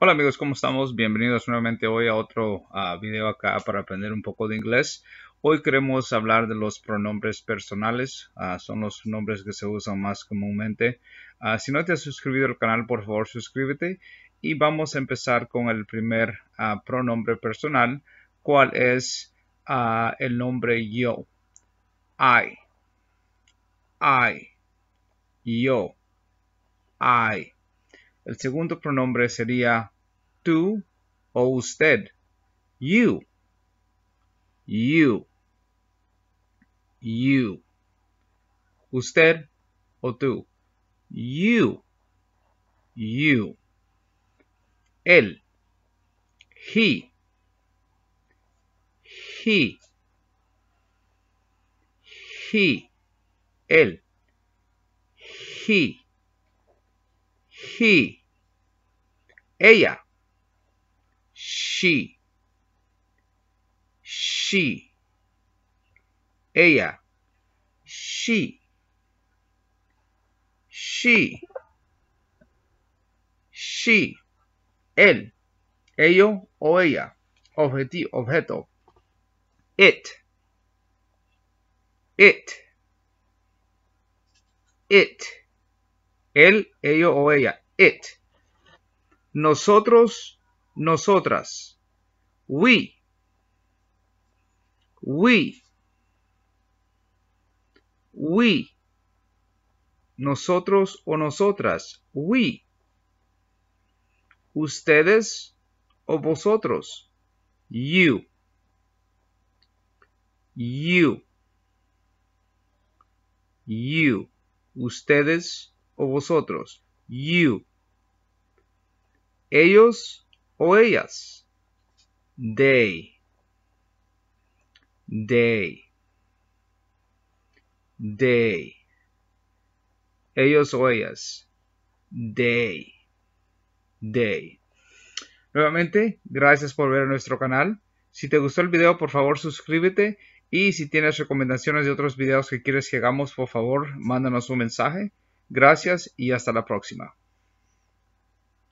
Hola amigos, ¿cómo estamos? Bienvenidos nuevamente hoy a otro ah, video acá para aprender un poco de inglés. Hoy queremos hablar de los pronombres personales. Ah, son los nombres que se usan más comúnmente. Ah, si no te has suscrito al canal, por favor suscríbete. Y vamos a empezar con el primer pronombre personal, ¿Cuál es el nombre yo. I. I. Yo. I el segundo pronombre sería tú o usted. You. You. You. Usted o tú. You. You. Él. He. He. He. Él. He. He ella. She. She. Ella. She. She. She. Él. Ello o ella. Objetivo, objeto. It. It. It. Él, ello o ella. It nosotros, nosotras. We. We. We. Nosotros o nosotras. We. Ustedes o vosotros. You. You. You. Ustedes o vosotros. You ellos o ellas. They. They. They. Ellos o ellas. They. They. Nuevamente, gracias por ver nuestro canal. Si te gustó el video, por favor suscríbete. Y si tienes recomendaciones de otros videos que quieres que hagamos, por favor, mándanos un mensaje. Gracias y hasta la próxima.